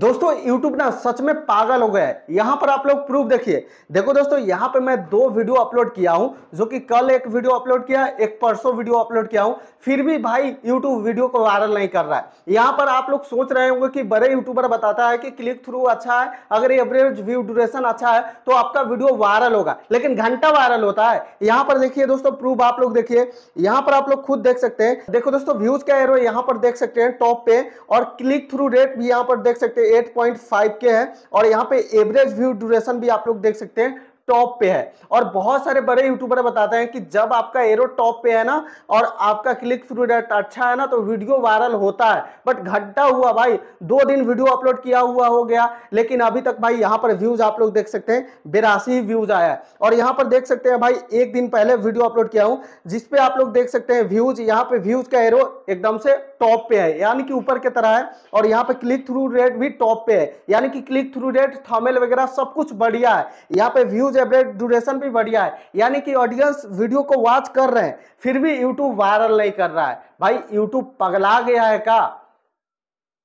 दोस्तों YouTube ना सच में पागल हो गया है यहाँ पर आप लोग प्रूफ देखिए देखो दोस्तों यहाँ पे मैं दो वीडियो अपलोड किया हूँ जो कि कल एक वीडियो अपलोड किया एक परसों वीडियो अपलोड किया हूँ फिर भी भाई YouTube वीडियो को वायरल नहीं कर रहा है यहाँ पर आप लोग सोच रहे होंगे कि बड़े यूट्यूबर बताता है कि क्लिक थ्रू अच्छा है अगर एवरेज व्यू ड्यूरेशन अच्छा है तो आपका वीडियो वायरल होगा लेकिन घंटा वायरल होता है यहाँ पर देखिए दोस्तों प्रूफ आप लोग देखिए यहाँ पर आप लोग खुद देख सकते हैं देखो दोस्तों व्यूज क्या एरो यहाँ पर देख सकते हैं टॉप पे और क्लिक थ्रू रेट भी यहाँ पर देख सकते हैं 8.5 के है और यहाँ पे एवरेज व्यू ड्यूरेशन भी आप लोग देख सकते हैं टॉप पे है और बहुत सारे बड़े यूट्यूबर बताते हैं कि जब आपका एरो टॉप पे है ना और आपका क्लिक थ्रू रेट अच्छा है ना तो वीडियो वायरल होता है बट घटता हुआ भाई दो दिन वीडियो अपलोड किया हुआ हो गया लेकिन अभी तक भाई यहाँ पर व्यूज आप लोग देख सकते हैं बेरासी व्यूज आया है और यहाँ पर देख सकते हैं भाई एक दिन पहले वीडियो अपलोड किया हूँ जिसपे आप लोग देख सकते हैं व्यूज यहाँ पे व्यूज का एरो एकदम से टॉप पे है यानी कि ऊपर की तरह है और यहाँ पे क्लिक थ्रू रेट भी टॉप पे है यानी कि क्लिक थ्रू रेट थमेल वगैरह सब कुछ बढ़िया है यहाँ पे व्यूज अपडेट ड्यूरेशन भी बढ़िया है यानी कि ऑडियंस वीडियो को वॉच कर रहे हैं फिर भी यूट्यूब वायरल नहीं कर रहा है भाई यूट्यूब पगला गया है का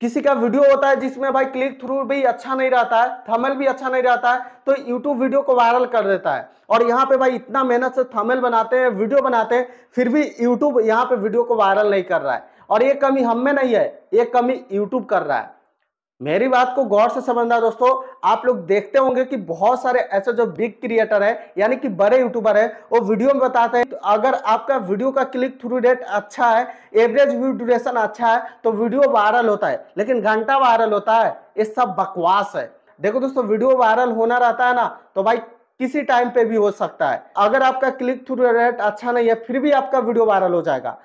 किसी का वीडियो होता है जिसमें भाई क्लिक थ्रू भी अच्छा नहीं रहता है थमेल भी अच्छा नहीं रहता है तो यूट्यूब वीडियो को वायरल कर देता है और यहाँ पे भाई इतना मेहनत से थमेल बनाते हैं वीडियो बनाते हैं फिर भी यूट्यूब यहाँ पे वीडियो को वायरल नहीं कर रहा है और ये कमी हम में नहीं है ये कमी यूट्यूब कर रहा है मेरी बात को गौर से समझना दोस्तों आप लोग देखते होंगे कि बहुत सारे ऐसे जो बिग क्रिएटर है यानी कि बड़े यूट्यूबर है वो वीडियो में बताते हैं तो अगर आपका वीडियो का क्लिक थ्रू रेट अच्छा है एवरेज व्यू ड्यूरेशन अच्छा है तो वीडियो वायरल होता है लेकिन घंटा वायरल होता है ये सब बकवास है देखो दोस्तों वीडियो वायरल होना रहता है ना तो भाई किसी टाइम पे भी हो सकता है अगर आपका क्लिक थ्रू रेट अच्छा नहीं है फिर भी आपका वीडियो वायरल हो जाएगा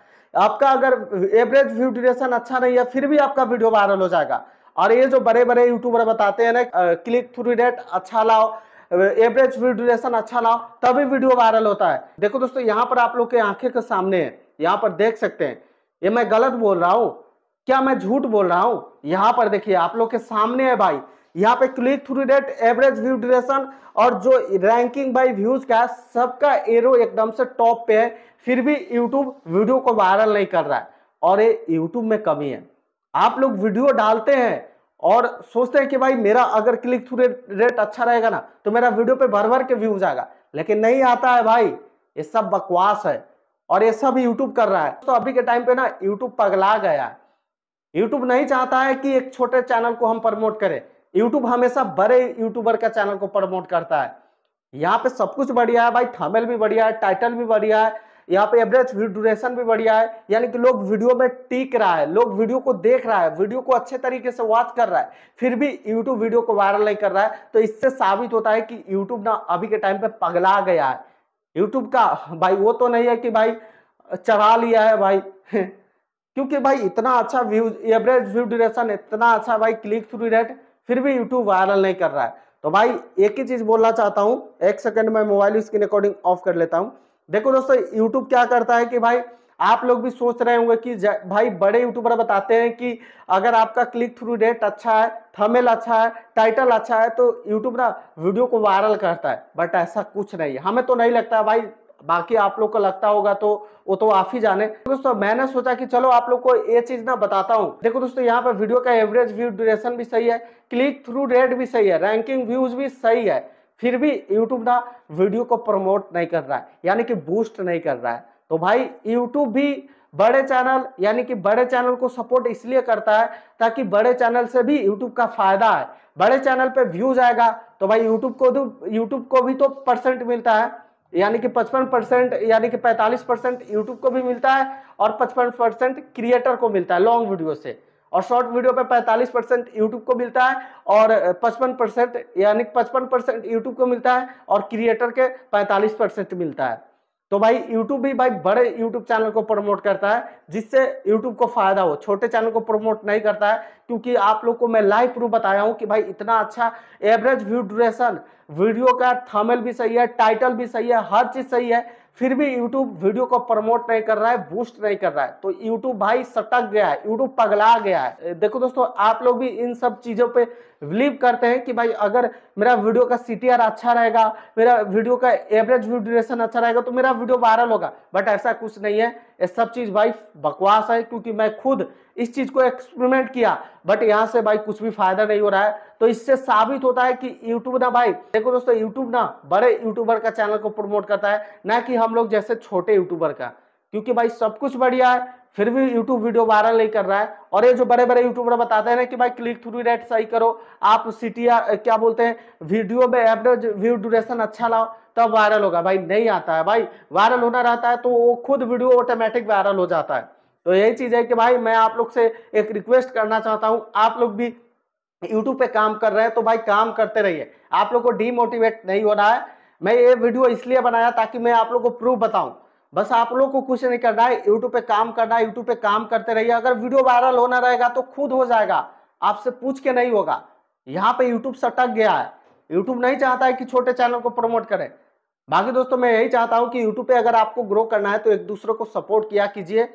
आपका अगर एवरेज व्यू ड्यूरेशन अच्छा नहीं है फिर भी आपका वीडियो वायरल हो जाएगा और ये जो बड़े बड़े यूट्यूबर बताते हैं ना क्लिक थ्रू रेट अच्छा लाओ एवरेज ड्यूरेशन अच्छा लाओ तभी वीडियो वायरल होता है देखो दोस्तों यहाँ पर आप लोग के आंखें के सामने है यहाँ पर देख सकते हैं ये मैं गलत बोल रहा हूँ क्या मैं झूठ बोल रहा हूँ यहाँ पर देखिए आप लोग के सामने है भाई यहाँ पे click through rate average view duration और जो रैंकिंग बाई व्यूज का सबका एरो एकदम से टॉप पे है फिर भी यूट्यूब वीडियो को वायरल नहीं कर रहा है और ये यूट्यूब में कमी है आप लोग वीडियो डालते हैं और सोचते हैं कि भाई मेरा अगर क्लिक थ्रू रेट अच्छा रहेगा ना तो मेरा वीडियो पे भर भर के व्यूज आएगा लेकिन नहीं आता है भाई ये सब बकवास है और ये सब यूट्यूब कर रहा है तो अभी के टाइम पे ना यूट्यूब पगला गया है यूट्यूब नहीं चाहता है कि एक छोटे चैनल को हम प्रमोट करें यूट्यूब हमेशा बड़े यूट्यूबर का चैनल को प्रमोट करता है यहाँ पे सब कुछ बढ़िया है भाई थमेल भी बढ़िया है टाइटल भी बढ़िया है यहाँ पे एवरेज ड्यूरेशन भी बढ़िया है यानी कि लोग वीडियो में टिक रहा है लोग वीडियो को देख रहा है वीडियो को अच्छे तरीके से वॉच कर रहा है फिर भी यूट्यूब वीडियो को वायरल नहीं कर रहा है तो इससे साबित होता है कि यूट्यूब ना अभी के टाइम पे पगला गया है यूट्यूब का भाई वो तो नहीं है कि भाई चढ़ा लिया है भाई क्योंकि भाई इतना अच्छा व्यू एवरेज व्यू ड्यूरेशन इतना अच्छा भाई क्लिक थ्रू रेट फिर भी यूट्यूब वायरल नहीं कर रहा है तो भाई एक ही चीज बोलना चाहता हूँ एक सेकंड में मोबाइल स्क्रीन अकॉर्डिंग ऑफ कर लेता हूँ देखो दोस्तों यूट्यूब क्या करता है कि भाई आप लोग भी सोच रहे होंगे कि भाई बड़े यूट्यूबर बताते हैं कि अगर आपका क्लिक थ्रू रेट अच्छा है थमेल अच्छा है टाइटल अच्छा है तो यूट्यूब ना वीडियो को वायरल करता है बट ऐसा कुछ नहीं है हमें तो नहीं लगता भाई बाकी आप लोग को लगता होगा तो वो तो आप ही जाने दोस्तों मैंने सोचा कि चलो आप लोग को ये चीज ना बताता हूँ देखो दोस्तों यहाँ पर वीडियो का एवरेज व्यू ड्यूरेशन भी सही है क्लिक थ्रू रेट भी सही है रैंकिंग व्यूज भी सही है फिर भी यूट्यूब ना वीडियो को प्रमोट नहीं कर रहा है यानी कि बूस्ट नहीं कर रहा है तो भाई यूट्यूब भी बड़े चैनल यानी कि बड़े चैनल को सपोर्ट इसलिए करता है ताकि बड़े चैनल से भी यूट्यूब का फायदा है बड़े चैनल पे व्यूज आएगा तो भाई यूट्यूब को तो यूट्यूब को भी तो परसेंट मिलता है यानी कि पचपन परसेंट यानी कि पैंतालीस परसेंट यूट्यूब को भी मिलता है और पचपन परसेंट क्रिएटर को मिलता है लॉन्ग वीडियो से और शॉर्ट वीडियो पे 45 परसेंट यूट्यूब को मिलता है और 55 परसेंट यानी 55 परसेंट यूट्यूब को मिलता है और क्रिएटर के 45 परसेंट मिलता है तो भाई यूट्यूब भी भाई बड़े यूट्यूब चैनल को प्रमोट करता है जिससे यूट्यूब को फायदा हो छोटे चैनल को प्रमोट नहीं करता है क्योंकि आप लोग को मैं लाइव प्रूफ बताया हूँ कि भाई इतना अच्छा एवरेज व्यू ड्यूरेशन वीडियो का थमल भी सही है टाइटल भी सही है हर चीज़ सही है फिर भी यूट्यूब वीडियो को प्रमोट नहीं कर रहा है बूस्ट नहीं कर रहा है तो यूट्यूब भाई सटक गया है यूट्यूब पगला गया है देखो दोस्तों आप लोग भी इन सब चीज़ों पे बिलीव करते हैं कि भाई अगर मेरा वीडियो का सी अच्छा रहेगा मेरा वीडियो का एवरेज ड्यूरेशन अच्छा रहेगा तो मेरा वीडियो वायरल होगा बट ऐसा कुछ नहीं है ये सब चीज़ भाई बकवास है क्योंकि मैं खुद इस चीज को एक्सपेरिमेंट किया बट यहाँ से भाई कुछ भी फायदा नहीं हो रहा है तो इससे साबित होता है कि यूट्यूब ना भाई देखो दोस्तों यूट्यूब ना बड़े यूट्यूबर का चैनल को प्रमोट करता है ना कि हम लोग जैसे छोटे यूट्यूबर का क्योंकि भाई सब कुछ बढ़िया है फिर भी यूट्यूब वीडियो वायरल नहीं कर रहा है और ये जो बड़े बड़े यूट्यूबर बताते हैं ना कि भाई क्लिक थ्रू रेट सही करो आप सी क्या बोलते हैं वीडियो में एवरेज व्यू ड्यूरेशन अच्छा लाओ तब वायरल होगा भाई नहीं आता है भाई वायरल होना रहता है तो वो खुद वीडियो ऑटोमेटिक वायरल हो जाता है तो यही चीज़ है कि भाई मैं आप लोग से एक रिक्वेस्ट करना चाहता हूँ आप लोग भी यूट्यूब पे काम कर रहे हैं तो भाई काम करते रहिए आप लोग को डीमोटिवेट नहीं होना है मैं ये वीडियो इसलिए बनाया ताकि मैं आप लोग को प्रूफ बताऊं बस आप लोग को कुछ नहीं करना है यूट्यूब पे काम करना है यूट्यूब पे काम करते रहिए अगर वीडियो वायरल होना रहेगा तो खुद हो जाएगा आपसे पूछ के नहीं होगा यहाँ पे यूट्यूब सटक गया है यूट्यूब नहीं चाहता है कि छोटे चैनल को प्रमोट करें बाकी दोस्तों मैं यही चाहता हूँ कि यूट्यूब पे अगर आपको ग्रो करना है तो एक दूसरे को सपोर्ट किया कीजिए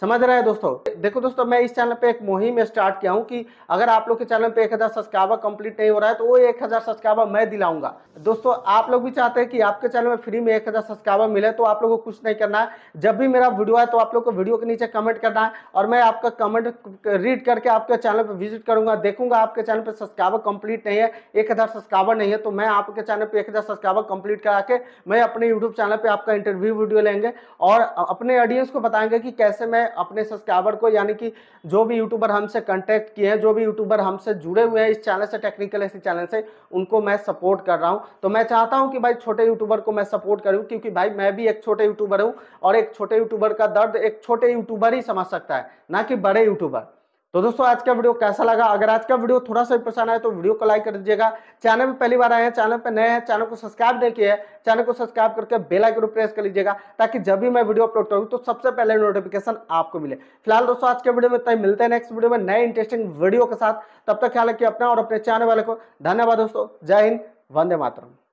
समझ रहे हैं दोस्तों देखो दोस्तों मैं इस चैनल पे एक मुहिम स्टार्ट किया हूँ कि अगर आप लोग के चैनल पे 1000 सब्सक्राइबर कंप्लीट नहीं हो रहा है तो वो 1000 सब्सक्राइबर मैं दिलाऊंगा दोस्तों आप लोग भी चाहते हैं कि आपके चैनल में फ्री में 1000 सब्सक्राइबर मिले तो आप लोग को कुछ नहीं करना है जब भी मेरा वीडियो है तो आप लोग को वीडियो के नीचे कमेंट करना है और मैं आपका कमेंट रीड करके आपके चैनल पर विजिट करूंगा देखूंगा आपके चैनल पर सब्सक्राइबर कंप्लीट नहीं है एक सब्सक्राइबर नहीं है तो मैं आपके चैनल पर एक सब्सक्राइबर कंप्लीट करा के मैं अपने यूट्यूब चैनल पर आपका इंटरव्यू वीडियो लेंगे और अपने ऑडियंस को बताएंगे कि कैसे मैं हैं अपने सब्सक्राइबर को यानी कि जो भी यूट्यूबर हमसे कांटेक्ट किए हैं जो भी यूट्यूबर हमसे जुड़े हुए हैं इस चैनल से टेक्निकल इसी चैनल से उनको मैं सपोर्ट कर रहा हूँ तो मैं चाहता हूँ कि भाई छोटे यूट्यूबर को मैं सपोर्ट करूँ क्योंकि भाई मैं भी एक छोटे यूट्यूबर हूँ और एक छोटे यूट्यूबर का दर्द एक छोटे यूट्यूबर ही समझ सकता है ना कि बड़े यूट्यूबर तो दोस्तों आज का वीडियो कैसा लगा अगर आज का वीडियो थोड़ा सा भी पसंद आए तो वीडियो को लाइक कर दीजिएगा चैनल में पहली बार आए हैं चैनल पर नए हैं चैनल को सब्सक्राइब नहीं किया है चैनल को सब्सक्राइब करके बेल आइकन प्रेस कर लीजिएगा ताकि जब भी मैं वीडियो अपलोड करूँ तो सबसे पहले नोटिफिकेशन आपको मिले फिलहाल दोस्तों आज के वीडियो में तय मिलते हैं नेक्स्ट वीडियो में नए इंटरेस्टिंग वीडियो के साथ तब तक ख्याल रखिए अपना और अपने चैनल वाले को धन्यवाद दोस्तों जय हिंद वंदे मातरम